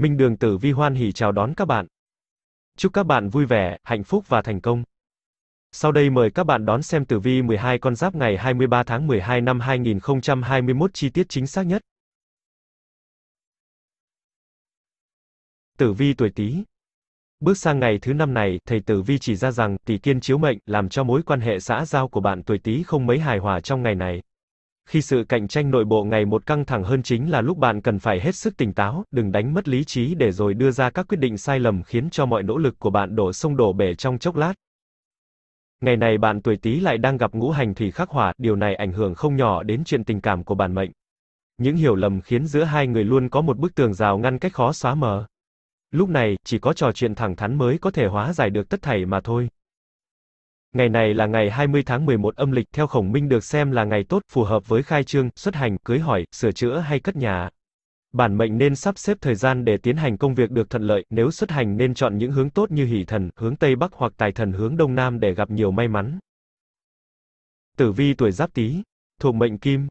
Minh Đường Tử Vi hoan hỉ chào đón các bạn. Chúc các bạn vui vẻ, hạnh phúc và thành công. Sau đây mời các bạn đón xem tử vi 12 con giáp ngày 23 tháng 12 năm 2021 chi tiết chính xác nhất. Tử vi tuổi Tý. Bước sang ngày thứ năm này, thầy tử vi chỉ ra rằng tỷ kiên chiếu mệnh làm cho mối quan hệ xã giao của bạn tuổi Tý không mấy hài hòa trong ngày này. Khi sự cạnh tranh nội bộ ngày một căng thẳng hơn chính là lúc bạn cần phải hết sức tỉnh táo, đừng đánh mất lý trí để rồi đưa ra các quyết định sai lầm khiến cho mọi nỗ lực của bạn đổ sông đổ bể trong chốc lát. Ngày này bạn tuổi Tý lại đang gặp ngũ hành thủy khắc hỏa, điều này ảnh hưởng không nhỏ đến chuyện tình cảm của bản mệnh. Những hiểu lầm khiến giữa hai người luôn có một bức tường rào ngăn cách khó xóa mờ. Lúc này, chỉ có trò chuyện thẳng thắn mới có thể hóa giải được tất thảy mà thôi. Ngày này là ngày 20 tháng 11 âm lịch theo Khổng Minh được xem là ngày tốt, phù hợp với khai trương, xuất hành, cưới hỏi, sửa chữa hay cất nhà. Bản mệnh nên sắp xếp thời gian để tiến hành công việc được thuận lợi, nếu xuất hành nên chọn những hướng tốt như hỷ thần, hướng Tây Bắc hoặc tài thần hướng Đông Nam để gặp nhiều may mắn. Tử vi tuổi Giáp Tý, thuộc mệnh Kim.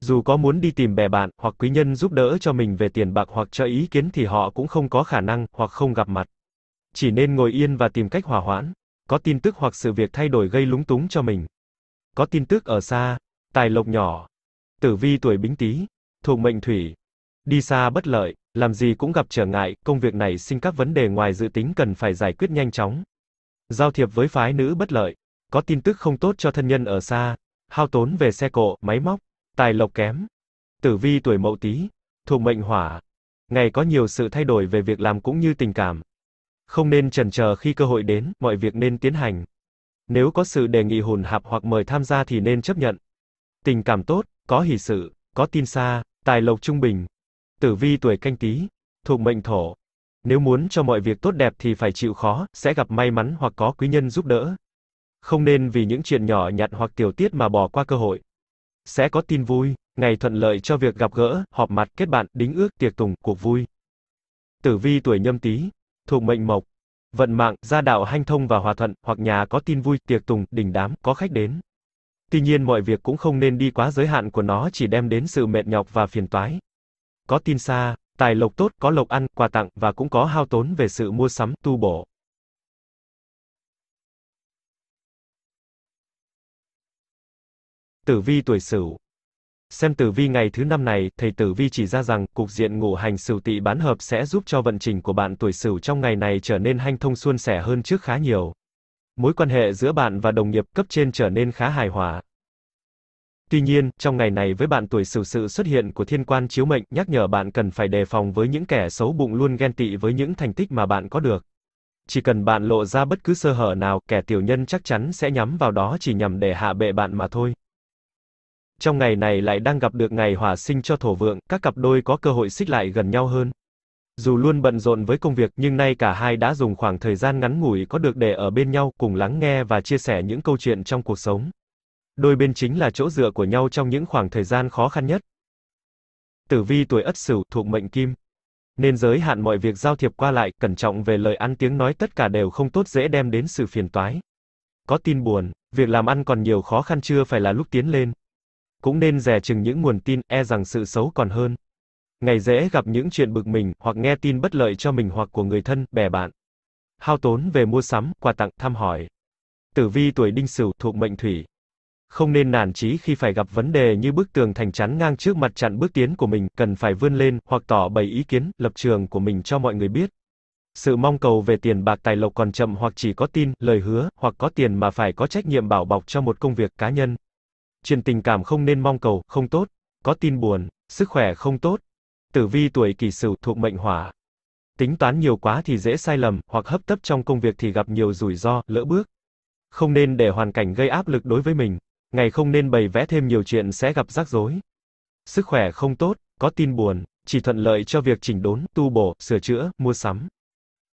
Dù có muốn đi tìm bè bạn hoặc quý nhân giúp đỡ cho mình về tiền bạc hoặc cho ý kiến thì họ cũng không có khả năng hoặc không gặp mặt. Chỉ nên ngồi yên và tìm cách hòa hoãn có tin tức hoặc sự việc thay đổi gây lúng túng cho mình. Có tin tức ở xa, tài lộc nhỏ. Tử vi tuổi Bính Tý, thuộc mệnh thủy. Đi xa bất lợi, làm gì cũng gặp trở ngại, công việc này sinh các vấn đề ngoài dự tính cần phải giải quyết nhanh chóng. Giao thiệp với phái nữ bất lợi, có tin tức không tốt cho thân nhân ở xa, hao tốn về xe cộ, máy móc, tài lộc kém. Tử vi tuổi Mậu Tý, thuộc mệnh hỏa. Ngày có nhiều sự thay đổi về việc làm cũng như tình cảm, không nên chần chờ khi cơ hội đến, mọi việc nên tiến hành. Nếu có sự đề nghị hùn hạp hoặc mời tham gia thì nên chấp nhận. Tình cảm tốt, có hỷ sự, có tin xa, tài lộc trung bình. Tử vi tuổi canh tí, thuộc mệnh thổ. Nếu muốn cho mọi việc tốt đẹp thì phải chịu khó, sẽ gặp may mắn hoặc có quý nhân giúp đỡ. Không nên vì những chuyện nhỏ nhặt hoặc tiểu tiết mà bỏ qua cơ hội. Sẽ có tin vui, ngày thuận lợi cho việc gặp gỡ, họp mặt, kết bạn, đính ước, tiệc tùng, cuộc vui. Tử vi tuổi nhâm tý, thuộc mệnh mộc vận mạng, gia đạo hanh thông và hòa thuận, hoặc nhà có tin vui, tiệc tùng, đình đám, có khách đến. Tuy nhiên mọi việc cũng không nên đi quá giới hạn của nó chỉ đem đến sự mệt nhọc và phiền toái. Có tin xa, tài lộc tốt, có lộc ăn, quà tặng và cũng có hao tốn về sự mua sắm, tu bổ. Tử vi tuổi Sửu Xem tử vi ngày thứ năm này, thầy tử vi chỉ ra rằng, cục diện ngũ hành sửu tỵ bán hợp sẽ giúp cho vận trình của bạn tuổi sửu trong ngày này trở nên hanh thông suôn sẻ hơn trước khá nhiều. Mối quan hệ giữa bạn và đồng nghiệp cấp trên trở nên khá hài hòa. Tuy nhiên, trong ngày này với bạn tuổi sửu sự xuất hiện của thiên quan chiếu mệnh nhắc nhở bạn cần phải đề phòng với những kẻ xấu bụng luôn ghen tị với những thành tích mà bạn có được. Chỉ cần bạn lộ ra bất cứ sơ hở nào, kẻ tiểu nhân chắc chắn sẽ nhắm vào đó chỉ nhằm để hạ bệ bạn mà thôi trong ngày này lại đang gặp được ngày hỏa sinh cho thổ vượng, các cặp đôi có cơ hội xích lại gần nhau hơn. Dù luôn bận rộn với công việc nhưng nay cả hai đã dùng khoảng thời gian ngắn ngủi có được để ở bên nhau cùng lắng nghe và chia sẻ những câu chuyện trong cuộc sống. Đôi bên chính là chỗ dựa của nhau trong những khoảng thời gian khó khăn nhất. Tử vi tuổi Ất Sửu thuộc mệnh Kim. Nên giới hạn mọi việc giao thiệp qua lại, cẩn trọng về lời ăn tiếng nói tất cả đều không tốt dễ đem đến sự phiền toái. Có tin buồn, việc làm ăn còn nhiều khó khăn chưa phải là lúc tiến lên, cũng nên dè chừng những nguồn tin, e rằng sự xấu còn hơn. Ngày dễ gặp những chuyện bực mình, hoặc nghe tin bất lợi cho mình hoặc của người thân, bè bạn. Hao tốn về mua sắm, quà tặng, thăm hỏi. Tử vi tuổi đinh sửu thuộc mệnh thủy. Không nên nản chí khi phải gặp vấn đề như bức tường thành chắn ngang trước mặt chặn bước tiến của mình, cần phải vươn lên, hoặc tỏ bày ý kiến, lập trường của mình cho mọi người biết. Sự mong cầu về tiền bạc tài lộc còn chậm hoặc chỉ có tin, lời hứa, hoặc có tiền mà phải có trách nhiệm bảo bọc cho một công việc cá nhân truyền tình cảm không nên mong cầu, không tốt, có tin buồn, sức khỏe không tốt. Tử vi tuổi kỷ sửu thuộc mệnh hỏa. Tính toán nhiều quá thì dễ sai lầm, hoặc hấp tấp trong công việc thì gặp nhiều rủi ro, lỡ bước. Không nên để hoàn cảnh gây áp lực đối với mình, ngày không nên bày vẽ thêm nhiều chuyện sẽ gặp rắc rối. Sức khỏe không tốt, có tin buồn, chỉ thuận lợi cho việc chỉnh đốn, tu bổ, sửa chữa, mua sắm.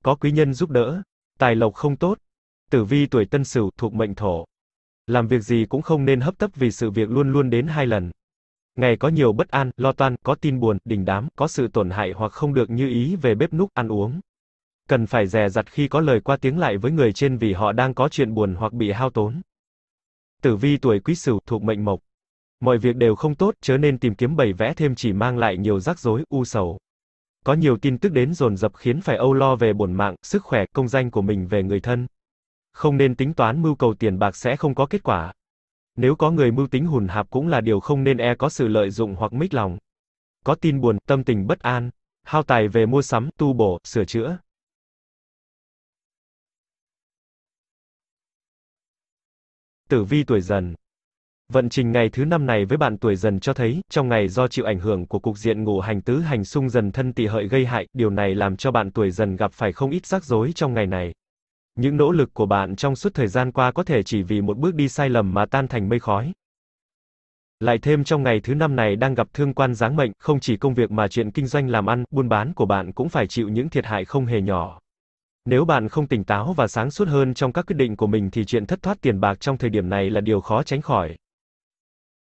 Có quý nhân giúp đỡ, tài lộc không tốt. Tử vi tuổi Tân Sửu thuộc mệnh Thổ. Làm việc gì cũng không nên hấp tấp vì sự việc luôn luôn đến hai lần. Ngày có nhiều bất an, lo toan, có tin buồn, đình đám, có sự tổn hại hoặc không được như ý về bếp núc, ăn uống. Cần phải dè dặt khi có lời qua tiếng lại với người trên vì họ đang có chuyện buồn hoặc bị hao tốn. Tử vi tuổi quý sửu thuộc mệnh mộc. Mọi việc đều không tốt, chớ nên tìm kiếm bày vẽ thêm chỉ mang lại nhiều rắc rối, u sầu. Có nhiều tin tức đến dồn dập khiến phải âu lo về bổn mạng, sức khỏe, công danh của mình về người thân không nên tính toán mưu cầu tiền bạc sẽ không có kết quả. Nếu có người mưu tính hùn hạp cũng là điều không nên e có sự lợi dụng hoặc mích lòng. Có tin buồn, tâm tình bất an, hao tài về mua sắm, tu bổ, sửa chữa. Tử vi tuổi dần Vận trình ngày thứ năm này với bạn tuổi dần cho thấy, trong ngày do chịu ảnh hưởng của cục diện ngũ hành tứ hành xung dần thân tỵ hợi gây hại, điều này làm cho bạn tuổi dần gặp phải không ít rắc rối trong ngày này những nỗ lực của bạn trong suốt thời gian qua có thể chỉ vì một bước đi sai lầm mà tan thành mây khói. Lại thêm trong ngày thứ năm này đang gặp thương quan giáng mệnh, không chỉ công việc mà chuyện kinh doanh làm ăn, buôn bán của bạn cũng phải chịu những thiệt hại không hề nhỏ. Nếu bạn không tỉnh táo và sáng suốt hơn trong các quyết định của mình thì chuyện thất thoát tiền bạc trong thời điểm này là điều khó tránh khỏi.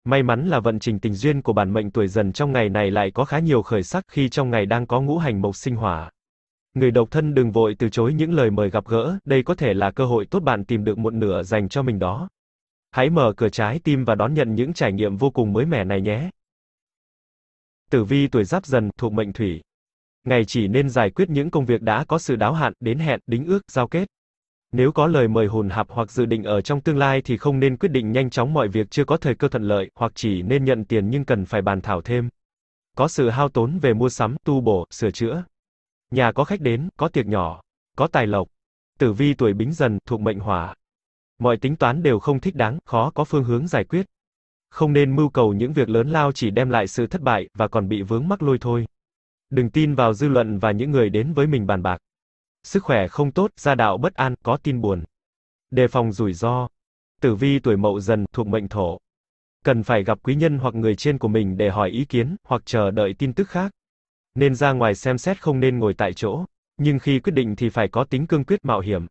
May mắn là vận trình tình duyên của bản mệnh tuổi dần trong ngày này lại có khá nhiều khởi sắc khi trong ngày đang có ngũ hành mộc sinh hỏa người độc thân đừng vội từ chối những lời mời gặp gỡ, đây có thể là cơ hội tốt bạn tìm được một nửa dành cho mình đó. Hãy mở cửa trái tim và đón nhận những trải nghiệm vô cùng mới mẻ này nhé. Tử vi tuổi giáp dần thuộc mệnh thủy. Ngày chỉ nên giải quyết những công việc đã có sự đáo hạn, đến hẹn, đính ước, giao kết. Nếu có lời mời hồn hạp hoặc dự định ở trong tương lai thì không nên quyết định nhanh chóng mọi việc chưa có thời cơ thuận lợi, hoặc chỉ nên nhận tiền nhưng cần phải bàn thảo thêm. Có sự hao tốn về mua sắm, tu bổ, sửa chữa. Nhà có khách đến, có tiệc nhỏ, có tài lộc. Tử vi tuổi bính dần, thuộc mệnh hỏa. Mọi tính toán đều không thích đáng, khó có phương hướng giải quyết. Không nên mưu cầu những việc lớn lao chỉ đem lại sự thất bại, và còn bị vướng mắc lôi thôi. Đừng tin vào dư luận và những người đến với mình bàn bạc. Sức khỏe không tốt, gia đạo bất an, có tin buồn. Đề phòng rủi ro. Tử vi tuổi mậu dần, thuộc mệnh thổ. Cần phải gặp quý nhân hoặc người trên của mình để hỏi ý kiến, hoặc chờ đợi tin tức khác nên ra ngoài xem xét không nên ngồi tại chỗ, nhưng khi quyết định thì phải có tính cương quyết mạo hiểm.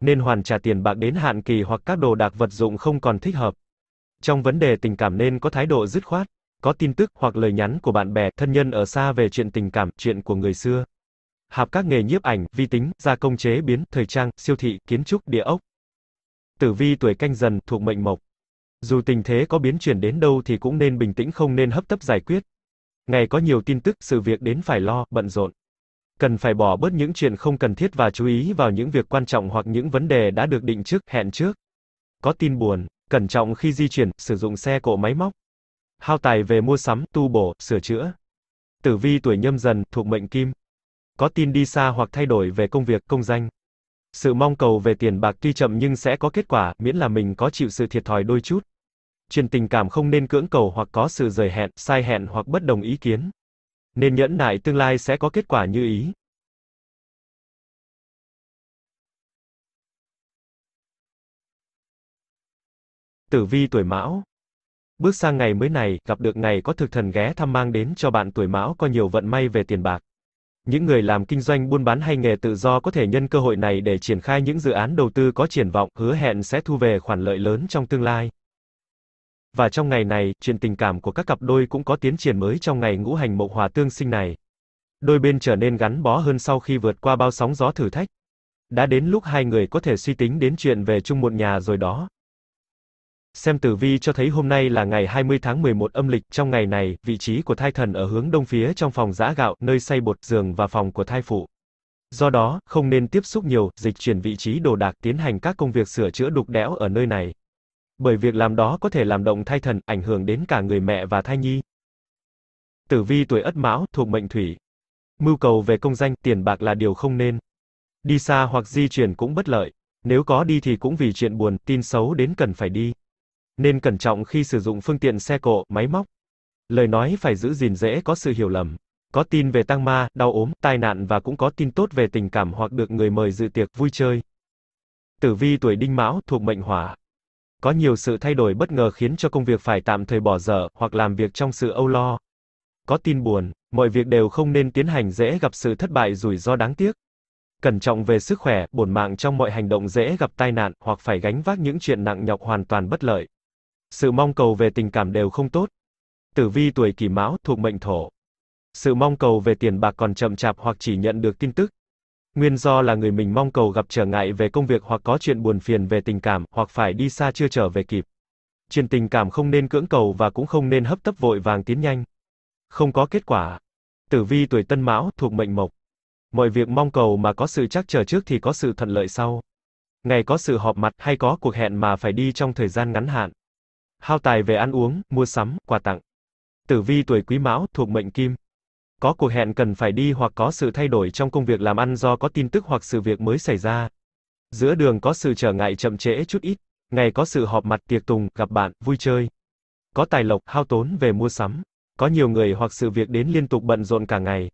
Nên hoàn trả tiền bạc đến hạn kỳ hoặc các đồ đạc vật dụng không còn thích hợp. Trong vấn đề tình cảm nên có thái độ dứt khoát, có tin tức hoặc lời nhắn của bạn bè, thân nhân ở xa về chuyện tình cảm, chuyện của người xưa. Hạp các nghề nhiếp ảnh, vi tính, gia công chế biến, thời trang, siêu thị, kiến trúc, địa ốc. Tử vi tuổi canh dần thuộc mệnh mộc. Dù tình thế có biến chuyển đến đâu thì cũng nên bình tĩnh không nên hấp tấp giải quyết, Ngày có nhiều tin tức, sự việc đến phải lo, bận rộn. Cần phải bỏ bớt những chuyện không cần thiết và chú ý vào những việc quan trọng hoặc những vấn đề đã được định trước, hẹn trước. Có tin buồn, cẩn trọng khi di chuyển, sử dụng xe cộ máy móc. Hao tài về mua sắm, tu bổ, sửa chữa. Tử vi tuổi nhâm dần, thuộc mệnh kim. Có tin đi xa hoặc thay đổi về công việc, công danh. Sự mong cầu về tiền bạc tuy chậm nhưng sẽ có kết quả, miễn là mình có chịu sự thiệt thòi đôi chút. Chuyện tình cảm không nên cưỡng cầu hoặc có sự rời hẹn, sai hẹn hoặc bất đồng ý kiến. Nên nhẫn nại tương lai sẽ có kết quả như ý. Tử vi tuổi Mão Bước sang ngày mới này, gặp được ngày có thực thần ghé thăm mang đến cho bạn tuổi Mão có nhiều vận may về tiền bạc. Những người làm kinh doanh buôn bán hay nghề tự do có thể nhân cơ hội này để triển khai những dự án đầu tư có triển vọng, hứa hẹn sẽ thu về khoản lợi lớn trong tương lai. Và trong ngày này, chuyện tình cảm của các cặp đôi cũng có tiến triển mới trong ngày ngũ hành mộc hòa tương sinh này. Đôi bên trở nên gắn bó hơn sau khi vượt qua bao sóng gió thử thách. Đã đến lúc hai người có thể suy tính đến chuyện về chung một nhà rồi đó. Xem tử vi cho thấy hôm nay là ngày 20 tháng 11 âm lịch, trong ngày này, vị trí của thai thần ở hướng đông phía trong phòng giã gạo, nơi xay bột, giường và phòng của thai phụ. Do đó, không nên tiếp xúc nhiều, dịch chuyển vị trí đồ đạc tiến hành các công việc sửa chữa đục đẽo ở nơi này bởi việc làm đó có thể làm động thai thần, ảnh hưởng đến cả người mẹ và thai nhi. Tử vi tuổi Ất Mão thuộc mệnh thủy. Mưu cầu về công danh, tiền bạc là điều không nên. Đi xa hoặc di chuyển cũng bất lợi, nếu có đi thì cũng vì chuyện buồn, tin xấu đến cần phải đi. Nên cẩn trọng khi sử dụng phương tiện xe cộ, máy móc. Lời nói phải giữ gìn dễ có sự hiểu lầm. Có tin về tăng ma, đau ốm, tai nạn và cũng có tin tốt về tình cảm hoặc được người mời dự tiệc vui chơi. Tử vi tuổi Đinh Mão thuộc mệnh Hỏa có nhiều sự thay đổi bất ngờ khiến cho công việc phải tạm thời bỏ dở hoặc làm việc trong sự âu lo. Có tin buồn, mọi việc đều không nên tiến hành dễ gặp sự thất bại rủi ro đáng tiếc. Cẩn trọng về sức khỏe, bổn mạng trong mọi hành động dễ gặp tai nạn hoặc phải gánh vác những chuyện nặng nhọc hoàn toàn bất lợi. Sự mong cầu về tình cảm đều không tốt. Tử vi tuổi Kỷ Mão thuộc mệnh Thổ. Sự mong cầu về tiền bạc còn chậm chạp hoặc chỉ nhận được tin tức, Nguyên do là người mình mong cầu gặp trở ngại về công việc hoặc có chuyện buồn phiền về tình cảm, hoặc phải đi xa chưa trở về kịp. Chuyện tình cảm không nên cưỡng cầu và cũng không nên hấp tấp vội vàng tiến nhanh. Không có kết quả. Tử vi tuổi Tân Mão thuộc mệnh Mộc. Mọi việc mong cầu mà có sự chắc chờ trước thì có sự thuận lợi sau. Ngày có sự họp mặt hay có cuộc hẹn mà phải đi trong thời gian ngắn hạn. Hao tài về ăn uống, mua sắm, quà tặng. Tử vi tuổi Quý Mão thuộc mệnh Kim. Có cuộc hẹn cần phải đi hoặc có sự thay đổi trong công việc làm ăn do có tin tức hoặc sự việc mới xảy ra. Giữa đường có sự trở ngại chậm trễ chút ít, ngày có sự họp mặt tiệc tùng, gặp bạn, vui chơi. Có tài lộc, hao tốn về mua sắm. Có nhiều người hoặc sự việc đến liên tục bận rộn cả ngày.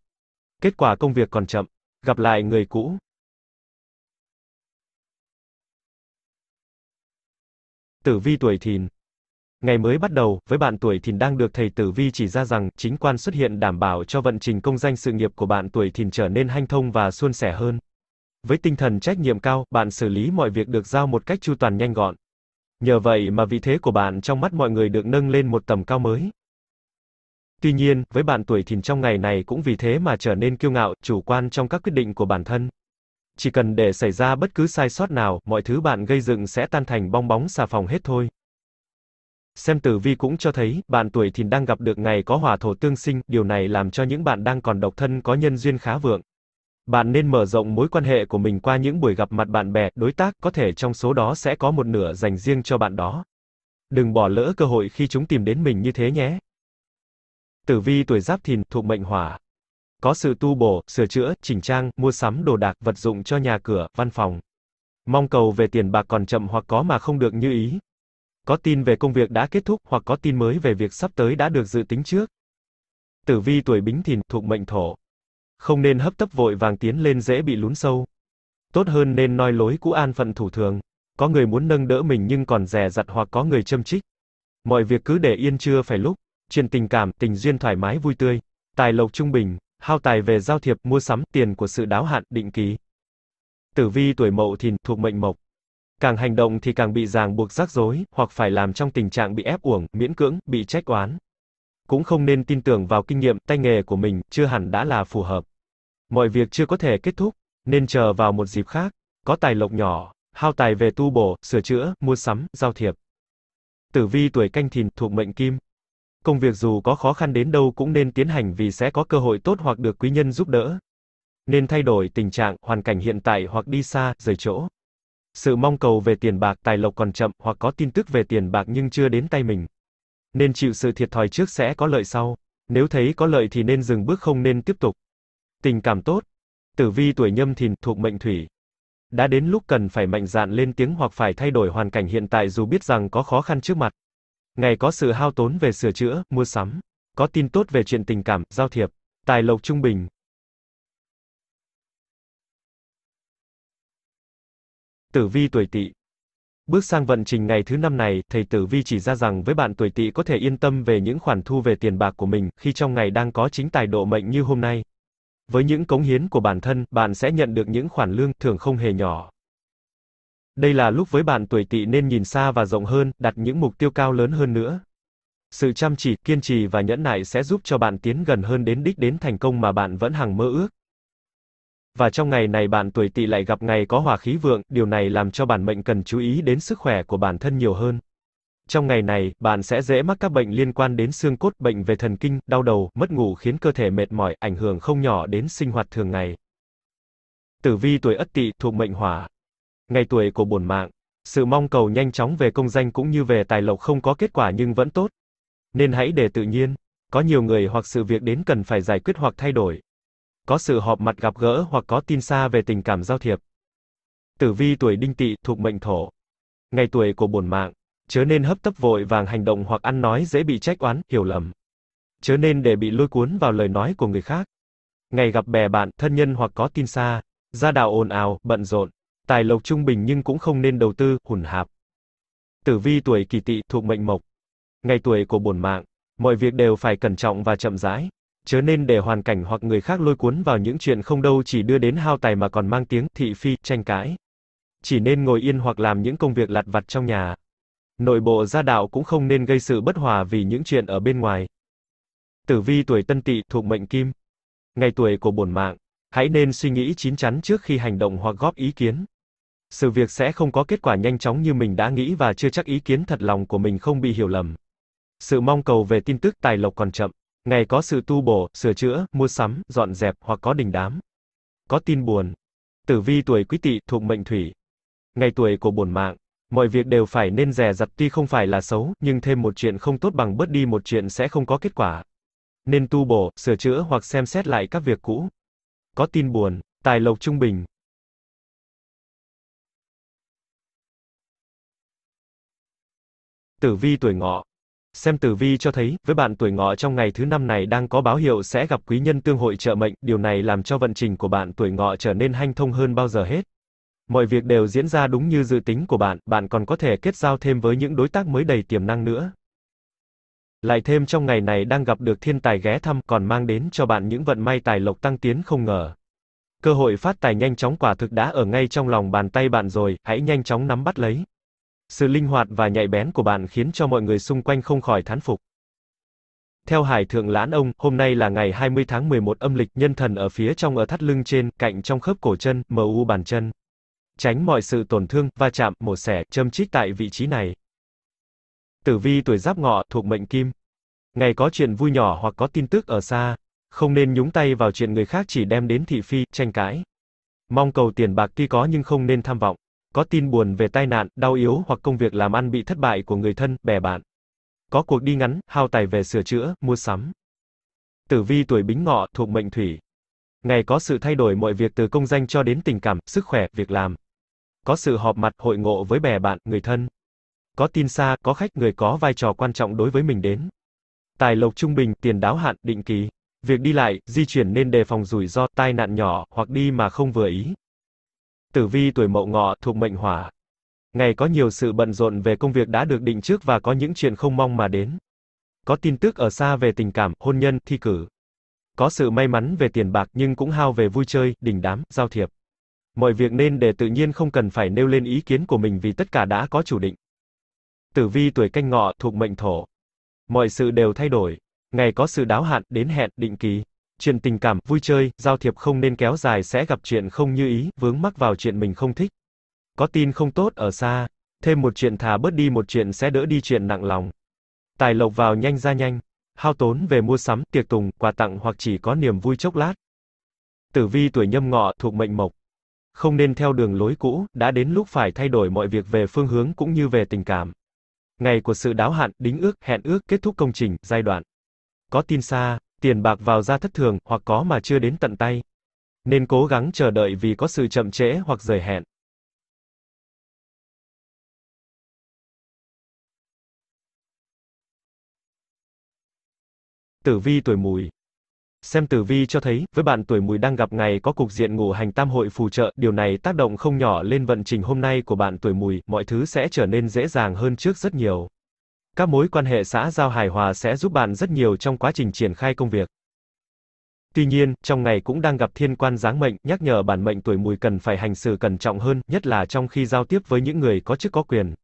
Kết quả công việc còn chậm. Gặp lại người cũ. Tử vi tuổi thìn Ngày mới bắt đầu, với bạn tuổi thìn đang được thầy Tử Vi chỉ ra rằng, chính quan xuất hiện đảm bảo cho vận trình công danh sự nghiệp của bạn tuổi thìn trở nên hanh thông và suôn sẻ hơn. Với tinh thần trách nhiệm cao, bạn xử lý mọi việc được giao một cách chu toàn nhanh gọn. Nhờ vậy mà vị thế của bạn trong mắt mọi người được nâng lên một tầm cao mới. Tuy nhiên, với bạn tuổi thìn trong ngày này cũng vì thế mà trở nên kiêu ngạo, chủ quan trong các quyết định của bản thân. Chỉ cần để xảy ra bất cứ sai sót nào, mọi thứ bạn gây dựng sẽ tan thành bong bóng xà phòng hết thôi. Xem tử vi cũng cho thấy, bạn tuổi thìn đang gặp được ngày có hỏa thổ tương sinh, điều này làm cho những bạn đang còn độc thân có nhân duyên khá vượng. Bạn nên mở rộng mối quan hệ của mình qua những buổi gặp mặt bạn bè, đối tác, có thể trong số đó sẽ có một nửa dành riêng cho bạn đó. Đừng bỏ lỡ cơ hội khi chúng tìm đến mình như thế nhé. Tử vi tuổi Giáp Thìn thuộc mệnh Hỏa. Có sự tu bổ, sửa chữa, chỉnh trang, mua sắm đồ đạc, vật dụng cho nhà cửa, văn phòng. Mong cầu về tiền bạc còn chậm hoặc có mà không được như ý, có tin về công việc đã kết thúc hoặc có tin mới về việc sắp tới đã được dự tính trước. Tử vi tuổi Bính Thìn thuộc mệnh Thổ. Không nên hấp tấp vội vàng tiến lên dễ bị lún sâu. Tốt hơn nên noi lối cũ an phận thủ thường. Có người muốn nâng đỡ mình nhưng còn dè dặt hoặc có người châm trích. Mọi việc cứ để yên chưa phải lúc. Chuyện tình cảm, tình duyên thoải mái vui tươi. Tài lộc trung bình, hao tài về giao thiệp, mua sắm, tiền của sự đáo hạn, định kỳ. Tử vi tuổi Mậu Thìn thuộc mệnh Mộc. Càng hành động thì càng bị ràng buộc rắc rối, hoặc phải làm trong tình trạng bị ép uổng, miễn cưỡng, bị trách oán. Cũng không nên tin tưởng vào kinh nghiệm, tay nghề của mình, chưa hẳn đã là phù hợp. Mọi việc chưa có thể kết thúc, nên chờ vào một dịp khác, có tài lộc nhỏ, hao tài về tu bổ, sửa chữa, mua sắm, giao thiệp. Tử vi tuổi canh thìn thuộc mệnh kim. Công việc dù có khó khăn đến đâu cũng nên tiến hành vì sẽ có cơ hội tốt hoặc được quý nhân giúp đỡ. Nên thay đổi tình trạng, hoàn cảnh hiện tại hoặc đi xa, rời chỗ. Sự mong cầu về tiền bạc, tài lộc còn chậm, hoặc có tin tức về tiền bạc nhưng chưa đến tay mình. Nên chịu sự thiệt thòi trước sẽ có lợi sau. Nếu thấy có lợi thì nên dừng bước không nên tiếp tục. Tình cảm tốt. Tử vi tuổi nhâm thìn thuộc mệnh thủy. Đã đến lúc cần phải mạnh dạn lên tiếng hoặc phải thay đổi hoàn cảnh hiện tại dù biết rằng có khó khăn trước mặt. Ngày có sự hao tốn về sửa chữa, mua sắm. Có tin tốt về chuyện tình cảm, giao thiệp. Tài lộc trung bình. Tử vi tuổi Tỵ. Bước sang vận trình ngày thứ năm này, thầy Tử Vi chỉ ra rằng với bạn tuổi Tỵ có thể yên tâm về những khoản thu về tiền bạc của mình khi trong ngày đang có chính tài độ mệnh như hôm nay. Với những cống hiến của bản thân, bạn sẽ nhận được những khoản lương thưởng không hề nhỏ. Đây là lúc với bạn tuổi Tỵ nên nhìn xa và rộng hơn, đặt những mục tiêu cao lớn hơn nữa. Sự chăm chỉ, kiên trì và nhẫn nại sẽ giúp cho bạn tiến gần hơn đến đích đến thành công mà bạn vẫn hằng mơ ước và trong ngày này bạn tuổi tỵ lại gặp ngày có hòa khí vượng, điều này làm cho bản mệnh cần chú ý đến sức khỏe của bản thân nhiều hơn. Trong ngày này, bạn sẽ dễ mắc các bệnh liên quan đến xương cốt, bệnh về thần kinh, đau đầu, mất ngủ khiến cơ thể mệt mỏi, ảnh hưởng không nhỏ đến sinh hoạt thường ngày. Tử vi tuổi Ất Tỵ thuộc mệnh Hỏa. Ngày tuổi của bổn mạng, sự mong cầu nhanh chóng về công danh cũng như về tài lộc không có kết quả nhưng vẫn tốt. Nên hãy để tự nhiên, có nhiều người hoặc sự việc đến cần phải giải quyết hoặc thay đổi, có sự họp mặt gặp gỡ hoặc có tin xa về tình cảm giao thiệp. Tử vi tuổi đinh tỵ thuộc mệnh thổ. Ngày tuổi của bổn mạng, chớ nên hấp tấp vội vàng hành động hoặc ăn nói dễ bị trách oán, hiểu lầm. Chớ nên để bị lôi cuốn vào lời nói của người khác. Ngày gặp bè bạn, thân nhân hoặc có tin xa, gia đạo ồn ào, bận rộn, tài lộc trung bình nhưng cũng không nên đầu tư, hùn hạp. Tử vi tuổi kỷ tỵ thuộc mệnh mộc. Ngày tuổi của bổn mạng, mọi việc đều phải cẩn trọng và chậm rãi chớ nên để hoàn cảnh hoặc người khác lôi cuốn vào những chuyện không đâu chỉ đưa đến hao tài mà còn mang tiếng thị phi, tranh cãi. Chỉ nên ngồi yên hoặc làm những công việc lặt vặt trong nhà. Nội bộ gia đạo cũng không nên gây sự bất hòa vì những chuyện ở bên ngoài. Tử vi tuổi Tân Tỵ thuộc mệnh Kim. Ngày tuổi của bổn mạng, hãy nên suy nghĩ chín chắn trước khi hành động hoặc góp ý kiến. Sự việc sẽ không có kết quả nhanh chóng như mình đã nghĩ và chưa chắc ý kiến thật lòng của mình không bị hiểu lầm. Sự mong cầu về tin tức tài lộc còn chậm. Ngày có sự tu bổ, sửa chữa, mua sắm, dọn dẹp hoặc có đình đám. Có tin buồn. Tử vi tuổi Quý Tỵ thuộc mệnh thủy. Ngày tuổi của bổn mạng, mọi việc đều phải nên dè dặt tuy không phải là xấu, nhưng thêm một chuyện không tốt bằng bớt đi một chuyện sẽ không có kết quả. Nên tu bổ, sửa chữa hoặc xem xét lại các việc cũ. Có tin buồn, tài lộc trung bình, Tử vi tuổi ngọ, Xem tử vi cho thấy, với bạn tuổi ngọ trong ngày thứ năm này đang có báo hiệu sẽ gặp quý nhân tương hội trợ mệnh, điều này làm cho vận trình của bạn tuổi ngọ trở nên hanh thông hơn bao giờ hết. Mọi việc đều diễn ra đúng như dự tính của bạn, bạn còn có thể kết giao thêm với những đối tác mới đầy tiềm năng nữa. Lại thêm trong ngày này đang gặp được thiên tài ghé thăm, còn mang đến cho bạn những vận may tài lộc tăng tiến không ngờ. Cơ hội phát tài nhanh chóng quả thực đã ở ngay trong lòng bàn tay bạn rồi, hãy nhanh chóng nắm bắt lấy. Sự linh hoạt và nhạy bén của bạn khiến cho mọi người xung quanh không khỏi thán phục. Theo Hải Thượng Lãn Ông, hôm nay là ngày 20 tháng 11 âm lịch, nhân thần ở phía trong ở thắt lưng trên, cạnh trong khớp cổ chân, mờ u bàn chân. Tránh mọi sự tổn thương, va chạm, mổ xẻ, châm chích tại vị trí này. Tử vi tuổi giáp ngọ, thuộc mệnh kim. Ngày có chuyện vui nhỏ hoặc có tin tức ở xa. Không nên nhúng tay vào chuyện người khác chỉ đem đến thị phi, tranh cãi. Mong cầu tiền bạc tuy có nhưng không nên tham vọng có tin buồn về tai nạn, đau yếu hoặc công việc làm ăn bị thất bại của người thân, bè bạn. Có cuộc đi ngắn, hao tài về sửa chữa, mua sắm. Tử vi tuổi Bính Ngọ thuộc mệnh Thủy. Ngày có sự thay đổi mọi việc từ công danh cho đến tình cảm, sức khỏe, việc làm. Có sự họp mặt, hội ngộ với bè bạn, người thân. Có tin xa, có khách, người có vai trò quan trọng đối với mình đến. Tài lộc trung bình, tiền đáo hạn, định kỳ. Việc đi lại, di chuyển nên đề phòng rủi ro, tai nạn nhỏ, hoặc đi mà không vừa ý. Tử vi tuổi Mậu Ngọ thuộc mệnh Hỏa. Ngày có nhiều sự bận rộn về công việc đã được định trước và có những chuyện không mong mà đến. Có tin tức ở xa về tình cảm, hôn nhân, thi cử. Có sự may mắn về tiền bạc nhưng cũng hao về vui chơi, đình đám, giao thiệp. Mọi việc nên để tự nhiên không cần phải nêu lên ý kiến của mình vì tất cả đã có chủ định. Tử vi tuổi canh ngọ thuộc mệnh thổ. Mọi sự đều thay đổi. Ngày có sự đáo hạn, đến hẹn, định kỳ chuyện tình cảm, vui chơi, giao thiệp không nên kéo dài sẽ gặp chuyện không như ý, vướng mắc vào chuyện mình không thích. Có tin không tốt ở xa, thêm một chuyện thà bớt đi một chuyện sẽ đỡ đi chuyện nặng lòng. Tài lộc vào nhanh ra nhanh, hao tốn về mua sắm, tiệc tùng, quà tặng hoặc chỉ có niềm vui chốc lát. Tử vi tuổi nhâm ngọ thuộc mệnh mộc. Không nên theo đường lối cũ, đã đến lúc phải thay đổi mọi việc về phương hướng cũng như về tình cảm. Ngày của sự đáo hạn, đính ước, hẹn ước, kết thúc công trình, giai đoạn. Có tin xa, tiền bạc vào ra thất thường, hoặc có mà chưa đến tận tay. Nên cố gắng chờ đợi vì có sự chậm trễ hoặc rời hẹn. Tử vi tuổi mùi Xem tử vi cho thấy, với bạn tuổi mùi đang gặp ngày có cục diện ngũ hành tam hội phù trợ, điều này tác động không nhỏ lên vận trình hôm nay của bạn tuổi mùi, mọi thứ sẽ trở nên dễ dàng hơn trước rất nhiều. Các mối quan hệ xã giao hài hòa sẽ giúp bạn rất nhiều trong quá trình triển khai công việc. Tuy nhiên, trong ngày cũng đang gặp thiên quan giáng mệnh, nhắc nhở bản mệnh tuổi mùi cần phải hành xử cẩn trọng hơn, nhất là trong khi giao tiếp với những người có chức có quyền.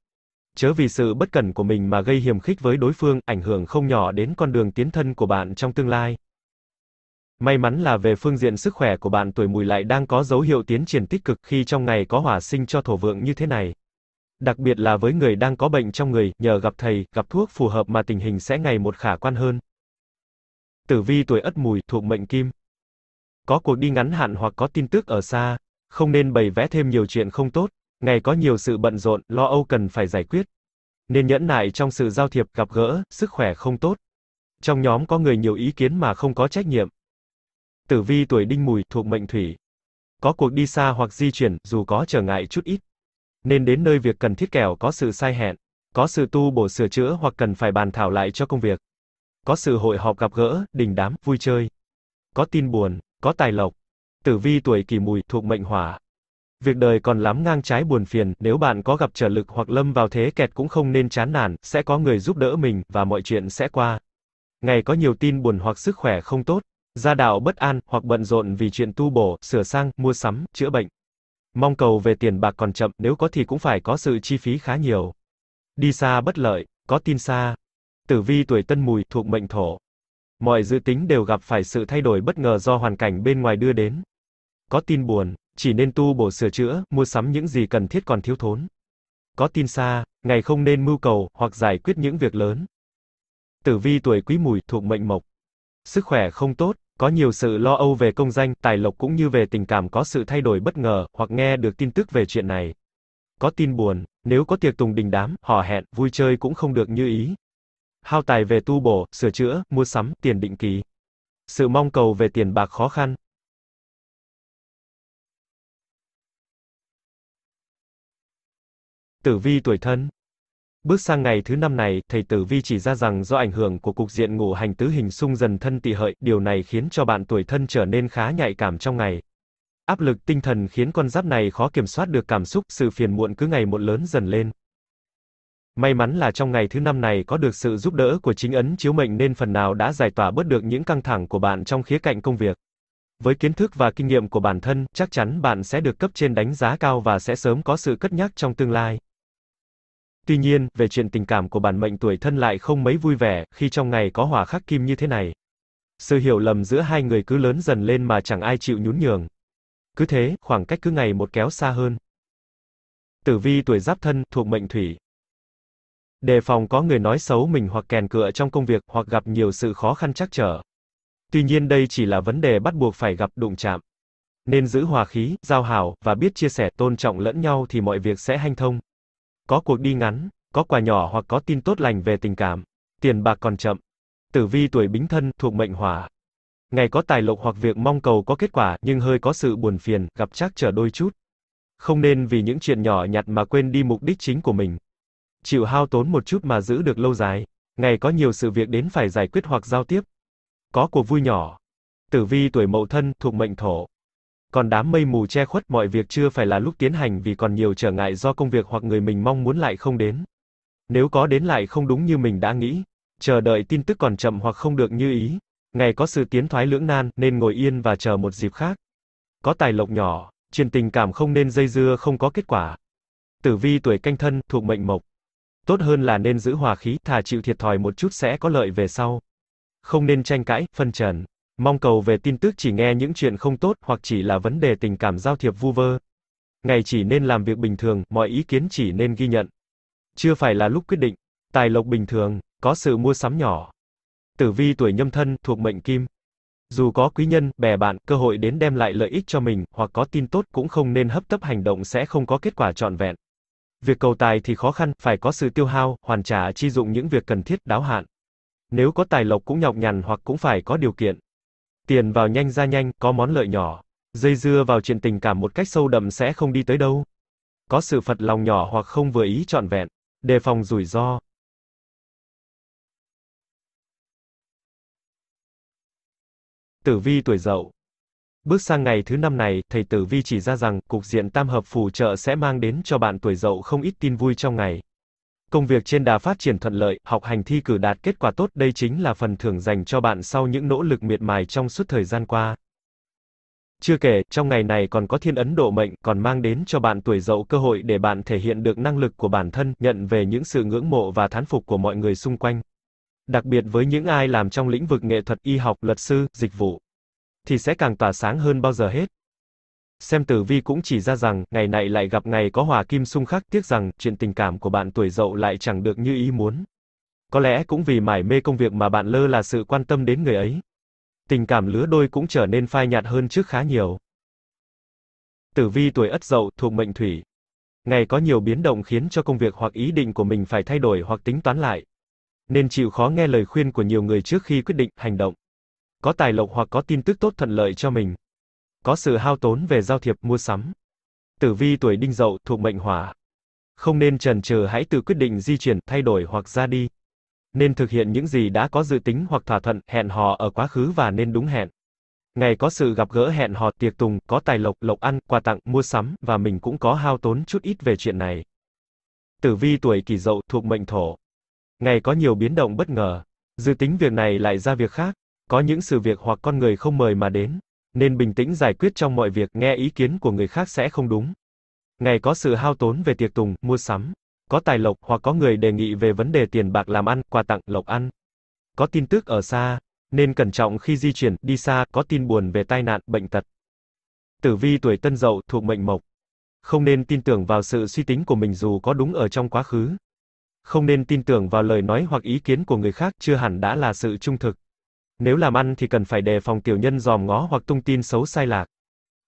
Chớ vì sự bất cẩn của mình mà gây hiềm khích với đối phương, ảnh hưởng không nhỏ đến con đường tiến thân của bạn trong tương lai. May mắn là về phương diện sức khỏe của bạn tuổi mùi lại đang có dấu hiệu tiến triển tích cực khi trong ngày có hỏa sinh cho thổ vượng như thế này. Đặc biệt là với người đang có bệnh trong người, nhờ gặp thầy, gặp thuốc phù hợp mà tình hình sẽ ngày một khả quan hơn. Tử vi tuổi Ất Mùi thuộc mệnh Kim. Có cuộc đi ngắn hạn hoặc có tin tức ở xa, không nên bày vẽ thêm nhiều chuyện không tốt, ngày có nhiều sự bận rộn, lo âu cần phải giải quyết. Nên nhẫn nại trong sự giao thiệp, gặp gỡ, sức khỏe không tốt. Trong nhóm có người nhiều ý kiến mà không có trách nhiệm. Tử vi tuổi Đinh Mùi thuộc mệnh Thủy. Có cuộc đi xa hoặc di chuyển, dù có trở ngại chút ít, nên đến nơi việc cần thiết kẻo có sự sai hẹn, có sự tu bổ sửa chữa hoặc cần phải bàn thảo lại cho công việc. Có sự hội họp gặp gỡ, đình đám, vui chơi. Có tin buồn, có tài lộc. Tử vi tuổi kỷ mùi thuộc mệnh hỏa. Việc đời còn lắm ngang trái buồn phiền, nếu bạn có gặp trở lực hoặc lâm vào thế kẹt cũng không nên chán nản, sẽ có người giúp đỡ mình, và mọi chuyện sẽ qua. Ngày có nhiều tin buồn hoặc sức khỏe không tốt, gia đạo bất an, hoặc bận rộn vì chuyện tu bổ, sửa sang, mua sắm, chữa bệnh. Mong cầu về tiền bạc còn chậm, nếu có thì cũng phải có sự chi phí khá nhiều. Đi xa bất lợi, có tin xa. Tử vi tuổi Tân Mùi thuộc mệnh Thổ. Mọi dự tính đều gặp phải sự thay đổi bất ngờ do hoàn cảnh bên ngoài đưa đến. Có tin buồn, chỉ nên tu bổ sửa chữa, mua sắm những gì cần thiết còn thiếu thốn. Có tin xa, ngày không nên mưu cầu hoặc giải quyết những việc lớn. Tử vi tuổi Quý Mùi thuộc mệnh Mộc. Sức khỏe không tốt, có nhiều sự lo âu về công danh, tài lộc cũng như về tình cảm có sự thay đổi bất ngờ, hoặc nghe được tin tức về chuyện này. Có tin buồn, nếu có tiệc tùng đình đám, hò hẹn, vui chơi cũng không được như ý. Hao tài về tu bổ, sửa chữa, mua sắm, tiền định kỳ. Sự mong cầu về tiền bạc khó khăn. Tử vi tuổi thân Bước sang ngày thứ năm này, thầy Tử Vi chỉ ra rằng do ảnh hưởng của cục diện ngũ hành tứ hình xung dần thân tỵ hợi, điều này khiến cho bạn tuổi thân trở nên khá nhạy cảm trong ngày. Áp lực tinh thần khiến con giáp này khó kiểm soát được cảm xúc, sự phiền muộn cứ ngày một lớn dần lên. May mắn là trong ngày thứ năm này có được sự giúp đỡ của chính ấn chiếu mệnh nên phần nào đã giải tỏa bớt được những căng thẳng của bạn trong khía cạnh công việc. Với kiến thức và kinh nghiệm của bản thân, chắc chắn bạn sẽ được cấp trên đánh giá cao và sẽ sớm có sự cất nhắc trong tương lai. Tuy nhiên, về chuyện tình cảm của bản mệnh tuổi thân lại không mấy vui vẻ, khi trong ngày có hỏa khắc kim như thế này. Sự hiểu lầm giữa hai người cứ lớn dần lên mà chẳng ai chịu nhún nhường. Cứ thế, khoảng cách cứ ngày một kéo xa hơn. Tử vi tuổi giáp thân, thuộc mệnh thủy. Đề phòng có người nói xấu mình hoặc kèn cựa trong công việc, hoặc gặp nhiều sự khó khăn chắc trở. Tuy nhiên đây chỉ là vấn đề bắt buộc phải gặp đụng chạm. Nên giữ hòa khí, giao hảo, và biết chia sẻ, tôn trọng lẫn nhau thì mọi việc sẽ hanh thông có cuộc đi ngắn, có quà nhỏ hoặc có tin tốt lành về tình cảm. Tiền bạc còn chậm. Tử vi tuổi bính thân thuộc mệnh hỏa. Ngày có tài lộc hoặc việc mong cầu có kết quả, nhưng hơi có sự buồn phiền, gặp trắc trở đôi chút. Không nên vì những chuyện nhỏ nhặt mà quên đi mục đích chính của mình. Chịu hao tốn một chút mà giữ được lâu dài. Ngày có nhiều sự việc đến phải giải quyết hoặc giao tiếp. Có cuộc vui nhỏ. Tử vi tuổi mậu thân thuộc mệnh thổ còn đám mây mù che khuất mọi việc chưa phải là lúc tiến hành vì còn nhiều trở ngại do công việc hoặc người mình mong muốn lại không đến. Nếu có đến lại không đúng như mình đã nghĩ, chờ đợi tin tức còn chậm hoặc không được như ý, ngày có sự tiến thoái lưỡng nan nên ngồi yên và chờ một dịp khác. Có tài lộc nhỏ, chuyện tình cảm không nên dây dưa không có kết quả. Tử vi tuổi canh thân thuộc mệnh mộc. Tốt hơn là nên giữ hòa khí, thà chịu thiệt thòi một chút sẽ có lợi về sau. Không nên tranh cãi, phân trần. Mong cầu về tin tức chỉ nghe những chuyện không tốt hoặc chỉ là vấn đề tình cảm giao thiệp vu vơ. Ngày chỉ nên làm việc bình thường, mọi ý kiến chỉ nên ghi nhận. Chưa phải là lúc quyết định. Tài lộc bình thường, có sự mua sắm nhỏ. Tử vi tuổi nhâm thân thuộc mệnh kim. Dù có quý nhân, bè bạn, cơ hội đến đem lại lợi ích cho mình, hoặc có tin tốt cũng không nên hấp tấp hành động sẽ không có kết quả trọn vẹn. Việc cầu tài thì khó khăn, phải có sự tiêu hao, hoàn trả chi dụng những việc cần thiết, đáo hạn. Nếu có tài lộc cũng nhọc nhằn hoặc cũng phải có điều kiện. Tiền vào nhanh ra nhanh, có món lợi nhỏ. Dây dưa vào chuyện tình cảm một cách sâu đậm sẽ không đi tới đâu. Có sự phật lòng nhỏ hoặc không vừa ý trọn vẹn. Đề phòng rủi ro. Tử vi tuổi dậu. Bước sang ngày thứ năm này, thầy Tử Vi chỉ ra rằng, cục diện tam hợp phù trợ sẽ mang đến cho bạn tuổi dậu không ít tin vui trong ngày. Công việc trên đà phát triển thuận lợi, học hành thi cử đạt kết quả tốt, đây chính là phần thưởng dành cho bạn sau những nỗ lực miệt mài trong suốt thời gian qua. Chưa kể, trong ngày này còn có thiên ấn độ mệnh, còn mang đến cho bạn tuổi dậu cơ hội để bạn thể hiện được năng lực của bản thân, nhận về những sự ngưỡng mộ và thán phục của mọi người xung quanh. Đặc biệt với những ai làm trong lĩnh vực nghệ thuật, y học, luật sư, dịch vụ, thì sẽ càng tỏa sáng hơn bao giờ hết. Xem tử vi cũng chỉ ra rằng, ngày này lại gặp ngày có hòa kim xung khắc, tiếc rằng, chuyện tình cảm của bạn tuổi dậu lại chẳng được như ý muốn. Có lẽ cũng vì mải mê công việc mà bạn lơ là sự quan tâm đến người ấy. Tình cảm lứa đôi cũng trở nên phai nhạt hơn trước khá nhiều. Tử vi tuổi Ất Dậu thuộc mệnh Thủy. Ngày có nhiều biến động khiến cho công việc hoặc ý định của mình phải thay đổi hoặc tính toán lại. Nên chịu khó nghe lời khuyên của nhiều người trước khi quyết định hành động. Có tài lộc hoặc có tin tức tốt thuận lợi cho mình có sự hao tốn về giao thiệp mua sắm. Tử vi tuổi đinh dậu thuộc mệnh hỏa. Không nên chần chừ hãy tự quyết định di chuyển, thay đổi hoặc ra đi. Nên thực hiện những gì đã có dự tính hoặc thỏa thuận, hẹn hò ở quá khứ và nên đúng hẹn. Ngày có sự gặp gỡ hẹn hò, tiệc tùng, có tài lộc, lộc ăn, quà tặng, mua sắm, và mình cũng có hao tốn chút ít về chuyện này. Tử vi tuổi kỷ dậu thuộc mệnh thổ. Ngày có nhiều biến động bất ngờ. Dự tính việc này lại ra việc khác. Có những sự việc hoặc con người không mời mà đến, nên bình tĩnh giải quyết trong mọi việc, nghe ý kiến của người khác sẽ không đúng. Ngày có sự hao tốn về tiệc tùng, mua sắm, có tài lộc hoặc có người đề nghị về vấn đề tiền bạc làm ăn, quà tặng, lộc ăn. Có tin tức ở xa, nên cẩn trọng khi di chuyển, đi xa, có tin buồn về tai nạn, bệnh tật. Tử vi tuổi tân dậu thuộc mệnh mộc. Không nên tin tưởng vào sự suy tính của mình dù có đúng ở trong quá khứ. Không nên tin tưởng vào lời nói hoặc ý kiến của người khác, chưa hẳn đã là sự trung thực. Nếu làm ăn thì cần phải đề phòng tiểu nhân dòm ngó hoặc tung tin xấu sai lạc.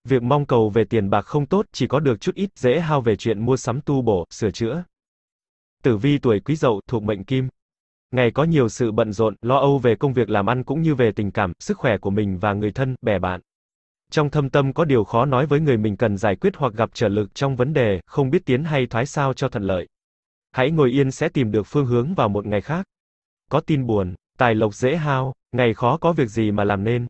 Việc mong cầu về tiền bạc không tốt, chỉ có được chút ít, dễ hao về chuyện mua sắm tu bổ, sửa chữa. Tử vi tuổi Quý Dậu thuộc mệnh Kim. Ngày có nhiều sự bận rộn, lo âu về công việc làm ăn cũng như về tình cảm, sức khỏe của mình và người thân, bè bạn. Trong thâm tâm có điều khó nói với người mình cần giải quyết hoặc gặp trở lực trong vấn đề, không biết tiến hay thoái sao cho thuận lợi. Hãy ngồi yên sẽ tìm được phương hướng vào một ngày khác. Có tin buồn. Tài lộc dễ hao, ngày khó có việc gì mà làm nên.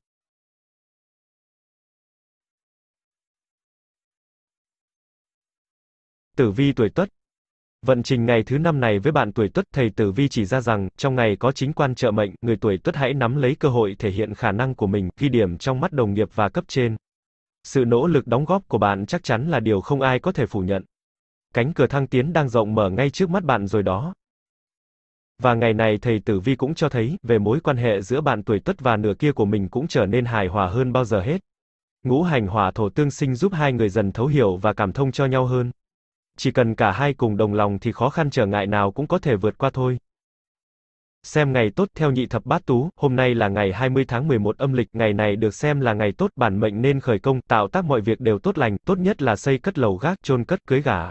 Tử vi tuổi Tuất Vận trình ngày thứ năm này với bạn tuổi Tuất, thầy Tử Vi chỉ ra rằng, trong ngày có chính quan trợ mệnh, người tuổi Tuất hãy nắm lấy cơ hội thể hiện khả năng của mình, ghi điểm trong mắt đồng nghiệp và cấp trên. Sự nỗ lực đóng góp của bạn chắc chắn là điều không ai có thể phủ nhận. Cánh cửa thăng tiến đang rộng mở ngay trước mắt bạn rồi đó. Và ngày này thầy Tử Vi cũng cho thấy, về mối quan hệ giữa bạn tuổi Tuất và nửa kia của mình cũng trở nên hài hòa hơn bao giờ hết. Ngũ hành hỏa thổ tương sinh giúp hai người dần thấu hiểu và cảm thông cho nhau hơn. Chỉ cần cả hai cùng đồng lòng thì khó khăn trở ngại nào cũng có thể vượt qua thôi. Xem ngày tốt theo nhị thập bát tú, hôm nay là ngày 20 tháng 11 âm lịch, ngày này được xem là ngày tốt bản mệnh nên khởi công, tạo tác mọi việc đều tốt lành, tốt nhất là xây cất lầu gác, chôn cất cưới gả.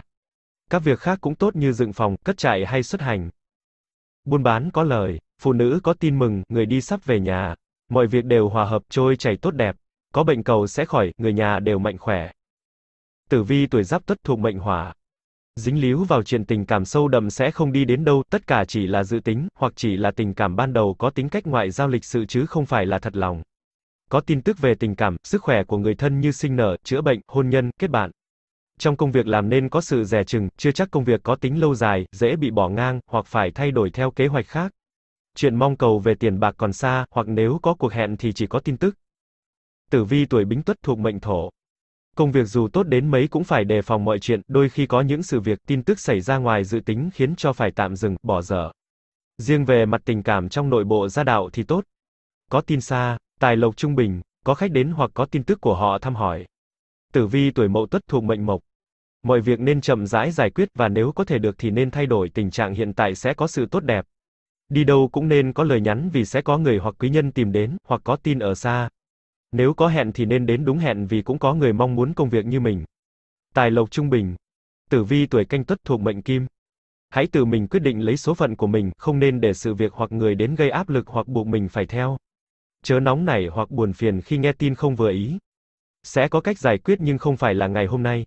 Các việc khác cũng tốt như dựng phòng, cất trại hay xuất hành. Buôn bán có lời, phụ nữ có tin mừng, người đi sắp về nhà. Mọi việc đều hòa hợp trôi chảy tốt đẹp. Có bệnh cầu sẽ khỏi, người nhà đều mạnh khỏe. Tử vi tuổi giáp tuất thuộc mệnh hỏa. Dính líu vào chuyện tình cảm sâu đậm sẽ không đi đến đâu, tất cả chỉ là dự tính, hoặc chỉ là tình cảm ban đầu có tính cách ngoại giao lịch sự chứ không phải là thật lòng. Có tin tức về tình cảm, sức khỏe của người thân như sinh nở, chữa bệnh, hôn nhân, kết bạn. Trong công việc làm nên có sự rẻ chừng, chưa chắc công việc có tính lâu dài, dễ bị bỏ ngang, hoặc phải thay đổi theo kế hoạch khác. Chuyện mong cầu về tiền bạc còn xa, hoặc nếu có cuộc hẹn thì chỉ có tin tức. Tử vi tuổi bính tuất thuộc mệnh thổ. Công việc dù tốt đến mấy cũng phải đề phòng mọi chuyện, đôi khi có những sự việc tin tức xảy ra ngoài dự tính khiến cho phải tạm dừng, bỏ dở. Riêng về mặt tình cảm trong nội bộ gia đạo thì tốt. Có tin xa, tài lộc trung bình, có khách đến hoặc có tin tức của họ thăm hỏi. Tử vi tuổi mậu tuất thuộc mệnh mộc. Mọi việc nên chậm rãi giải quyết và nếu có thể được thì nên thay đổi tình trạng hiện tại sẽ có sự tốt đẹp. Đi đâu cũng nên có lời nhắn vì sẽ có người hoặc quý nhân tìm đến, hoặc có tin ở xa. Nếu có hẹn thì nên đến đúng hẹn vì cũng có người mong muốn công việc như mình. Tài lộc trung bình. Tử vi tuổi canh tuất thuộc mệnh kim. Hãy tự mình quyết định lấy số phận của mình, không nên để sự việc hoặc người đến gây áp lực hoặc buộc mình phải theo. Chớ nóng nảy hoặc buồn phiền khi nghe tin không vừa ý. Sẽ có cách giải quyết nhưng không phải là ngày hôm nay.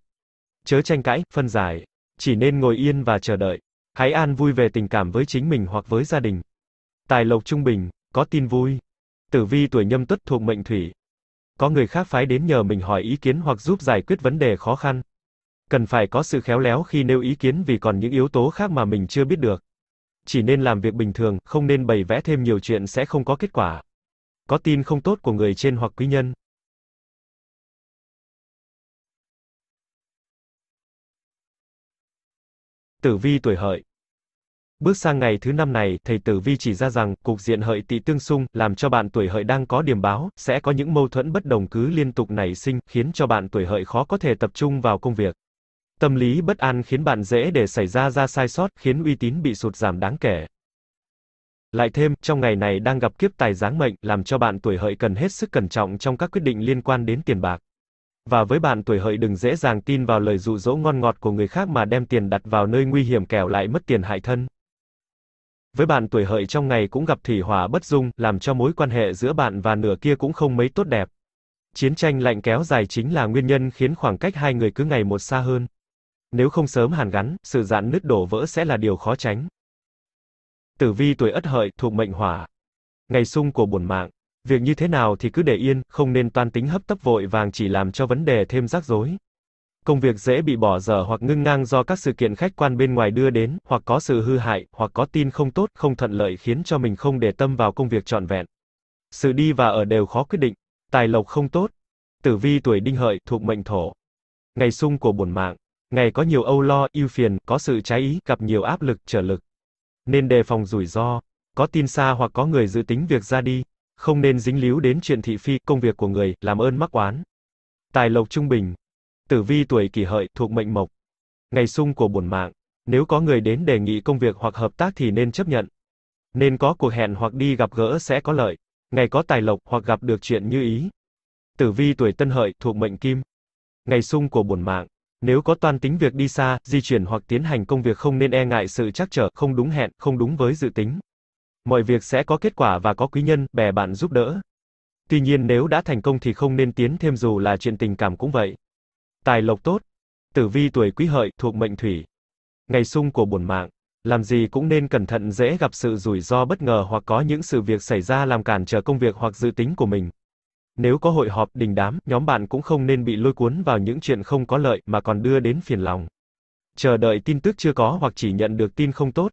Chớ tranh cãi, phân giải. Chỉ nên ngồi yên và chờ đợi. Hãy an vui về tình cảm với chính mình hoặc với gia đình. Tài lộc trung bình, có tin vui. Tử vi tuổi nhâm tuất thuộc mệnh thủy. Có người khác phái đến nhờ mình hỏi ý kiến hoặc giúp giải quyết vấn đề khó khăn. Cần phải có sự khéo léo khi nêu ý kiến vì còn những yếu tố khác mà mình chưa biết được. Chỉ nên làm việc bình thường, không nên bày vẽ thêm nhiều chuyện sẽ không có kết quả. Có tin không tốt của người trên hoặc quý nhân. Tử vi tuổi hợi. Bước sang ngày thứ năm này, thầy Tử Vi chỉ ra rằng, cục diện hợi tỵ tương xung, làm cho bạn tuổi hợi đang có điểm báo, sẽ có những mâu thuẫn bất đồng cứ liên tục nảy sinh, khiến cho bạn tuổi hợi khó có thể tập trung vào công việc. Tâm lý bất an khiến bạn dễ để xảy ra ra sai sót, khiến uy tín bị sụt giảm đáng kể. Lại thêm, trong ngày này đang gặp kiếp tài giáng mệnh, làm cho bạn tuổi hợi cần hết sức cẩn trọng trong các quyết định liên quan đến tiền bạc. Và với bạn tuổi hợi đừng dễ dàng tin vào lời dụ dỗ ngon ngọt của người khác mà đem tiền đặt vào nơi nguy hiểm kẻo lại mất tiền hại thân. Với bạn tuổi hợi trong ngày cũng gặp thủy hỏa bất dung, làm cho mối quan hệ giữa bạn và nửa kia cũng không mấy tốt đẹp. Chiến tranh lạnh kéo dài chính là nguyên nhân khiến khoảng cách hai người cứ ngày một xa hơn. Nếu không sớm hàn gắn, sự dạn nứt đổ vỡ sẽ là điều khó tránh. Tử vi tuổi Ất Hợi thuộc mệnh Hỏa. Ngày xung của bổn mạng. Việc như thế nào thì cứ để yên, không nên toan tính hấp tấp vội vàng chỉ làm cho vấn đề thêm rắc rối. Công việc dễ bị bỏ dở hoặc ngưng ngang do các sự kiện khách quan bên ngoài đưa đến, hoặc có sự hư hại, hoặc có tin không tốt, không thuận lợi khiến cho mình không để tâm vào công việc trọn vẹn. Sự đi và ở đều khó quyết định, tài lộc không tốt. Tử vi tuổi đinh hợi thuộc mệnh thổ. Ngày sung của bổn mạng, ngày có nhiều âu lo, ưu phiền, có sự trái ý, gặp nhiều áp lực, trở lực. Nên đề phòng rủi ro, có tin xa hoặc có người dự tính việc ra đi, không nên dính líu đến chuyện thị phi, công việc của người, làm ơn mắc oán. Tài lộc trung bình. Tử vi tuổi kỷ hợi, thuộc mệnh mộc. Ngày sung của bổn mạng. Nếu có người đến đề nghị công việc hoặc hợp tác thì nên chấp nhận. Nên có cuộc hẹn hoặc đi gặp gỡ sẽ có lợi. Ngày có tài lộc hoặc gặp được chuyện như ý. Tử vi tuổi tân hợi, thuộc mệnh kim. Ngày sung của bổn mạng. Nếu có toan tính việc đi xa, di chuyển hoặc tiến hành công việc không nên e ngại sự trắc trở, không đúng hẹn, không đúng với dự tính mọi việc sẽ có kết quả và có quý nhân, bè bạn giúp đỡ. Tuy nhiên nếu đã thành công thì không nên tiến thêm dù là chuyện tình cảm cũng vậy. Tài lộc tốt. Tử vi tuổi quý hợi, thuộc mệnh thủy. Ngày sung của bổn mạng. Làm gì cũng nên cẩn thận dễ gặp sự rủi ro bất ngờ hoặc có những sự việc xảy ra làm cản trở công việc hoặc dự tính của mình. Nếu có hội họp, đình đám, nhóm bạn cũng không nên bị lôi cuốn vào những chuyện không có lợi mà còn đưa đến phiền lòng. Chờ đợi tin tức chưa có hoặc chỉ nhận được tin không tốt,